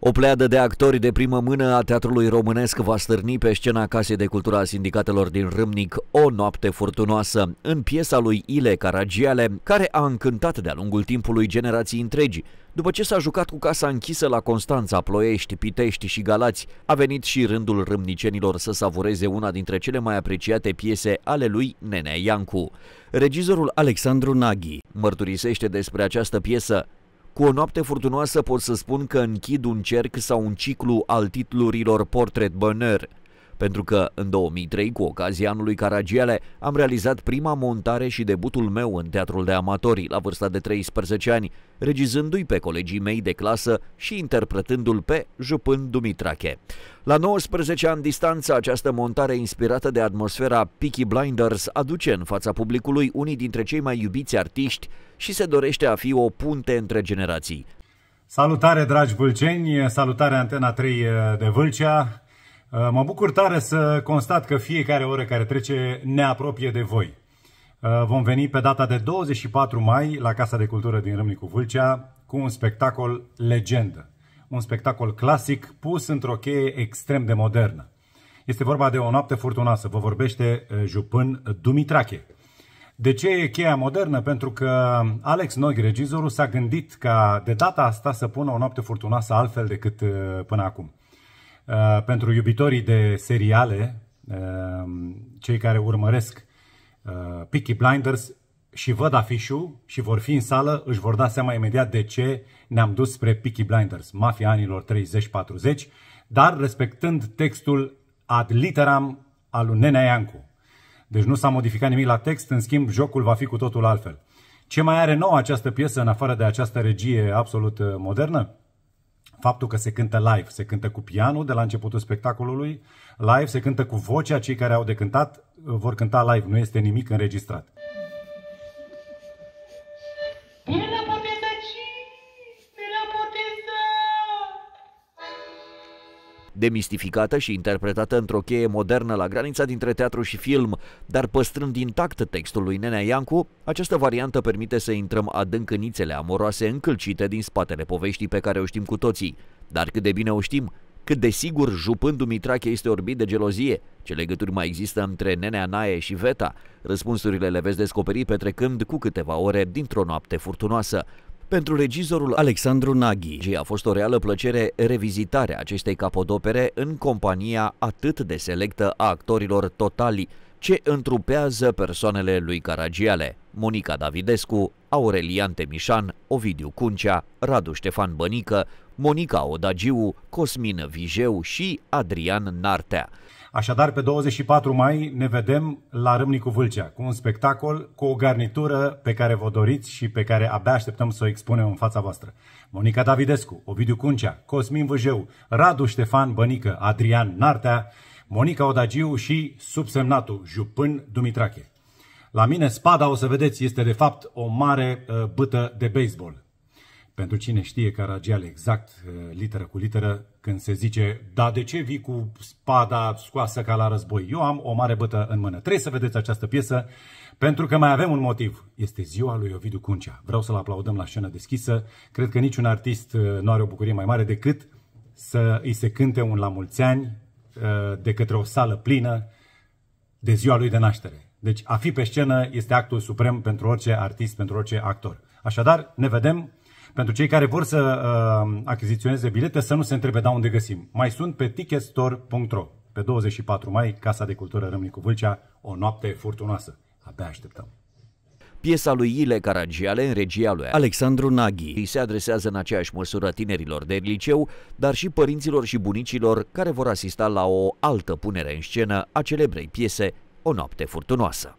O pleadă de actori de primă mână a teatrului românesc va stârni pe scena Casei de Cultura a Sindicatelor din Râmnic o noapte furtunoasă, în piesa lui Ile Caragiale, care a încântat de-a lungul timpului generații întregi. După ce s-a jucat cu casa închisă la Constanța, Ploiești, Pitești și Galați, a venit și rândul râmnicenilor să savureze una dintre cele mai apreciate piese ale lui Nenea Iancu. Regizorul Alexandru Naghi mărturisește despre această piesă cu o noapte furtunoasă pot să spun că închid un cerc sau un ciclu al titlurilor Portrait Banner pentru că în 2003, cu ocazia anului Caragiale, am realizat prima montare și debutul meu în teatrul de amatori la vârsta de 13 ani, regizându-i pe colegii mei de clasă și interpretându-l pe Jupân Dumitrache. La 19 ani distanță, această montare inspirată de atmosfera Peaky Blinders aduce în fața publicului unii dintre cei mai iubiți artiști și se dorește a fi o punte între generații. Salutare, dragi vâlceni! Salutare, Antena 3 de Vâlcea! Uh, mă bucur tare să constat că fiecare oră care trece ne apropie de voi. Uh, vom veni pe data de 24 mai la Casa de Cultură din Râmnicu Vâlcea cu un spectacol legendă. Un spectacol clasic pus într-o cheie extrem de modernă. Este vorba de o noapte furtunoasă. Vă vorbește uh, jupân Dumitrache. De ce e cheia modernă? Pentru că Alex Noghi, regizorul, s-a gândit ca de data asta să pună o noapte furtunoasă altfel decât până acum. Uh, pentru iubitorii de seriale, uh, cei care urmăresc uh, Peaky Blinders și văd afișul și vor fi în sală, își vor da seama imediat de ce ne-am dus spre Peaky Blinders, mafia anilor 30-40, dar respectând textul ad literam al lui Nenea Iancu. Deci nu s-a modificat nimic la text, în schimb jocul va fi cu totul altfel. Ce mai are nou această piesă în afară de această regie absolut uh, modernă? faptul că se cântă live, se cântă cu pianul de la începutul spectacolului, live se cântă cu vocea, cei care au de cântat uh, vor cânta live, nu este nimic înregistrat. demistificată și interpretată într-o cheie modernă la granița dintre teatru și film, dar păstrând intact textul lui Nenea Iancu, această variantă permite să intrăm adânc în nițele amoroase încălcite din spatele poveștii pe care o știm cu toții. Dar cât de bine o știm, cât de sigur jupându Mitrache este orbit de gelozie, ce legături mai există între Nenea Naie și Veta? Răspunsurile le veți descoperi petrecând cu câteva ore dintr-o noapte furtunoasă. Pentru regizorul Alexandru Naghi a fost o reală plăcere revizitarea acestei capodopere în compania atât de selectă a actorilor totali ce întrupează persoanele lui Caragiale, Monica Davidescu, Aurelian Temișan, Ovidiu Cuncea, Radu Ștefan Bănică, Monica Odagiu, Cosmin Vijeu și Adrian Nartea. Așadar, pe 24 mai ne vedem la Râmnicu Vâlcea, cu un spectacol, cu o garnitură pe care vă doriți și pe care abia așteptăm să o expunem în fața voastră. Monica Davidescu, Ovidiu Cuncea, Cosmin Vâjeu, Radu Ștefan Bănică, Adrian Nartea, Monica Odagiu și subsemnatul Jupân Dumitrache. La mine spada, o să vedeți, este de fapt o mare uh, bâtă de baseball. Pentru cine știe caragiale exact, uh, literă cu literă, când se zice Da, de ce vii cu spada scoasă ca la război? Eu am o mare bătă în mână. Trebuie să vedeți această piesă, pentru că mai avem un motiv. Este ziua lui Ovidiu Cuncea. Vreau să-l aplaudăm la scenă deschisă. Cred că niciun artist uh, nu are o bucurie mai mare decât să îi se cânte un la mulți ani uh, de către o sală plină de ziua lui de naștere. Deci a fi pe scenă este actul suprem pentru orice artist, pentru orice actor. Așadar, ne vedem pentru cei care vor să uh, achiziționeze bilete, să nu se întrebe da unde găsim. Mai sunt pe ticketstore.ro. Pe 24 mai, Casa de Cultură Râmnicu Vâlcea, o noapte furtunoasă. Abia așteptăm. Piesa lui Ile Caragiale, în regia lui Alexandru Naghi, îi se adresează în aceeași măsură tinerilor de liceu, dar și părinților și bunicilor care vor asista la o altă punere în scenă a celebrei piese O noapte furtunoasă.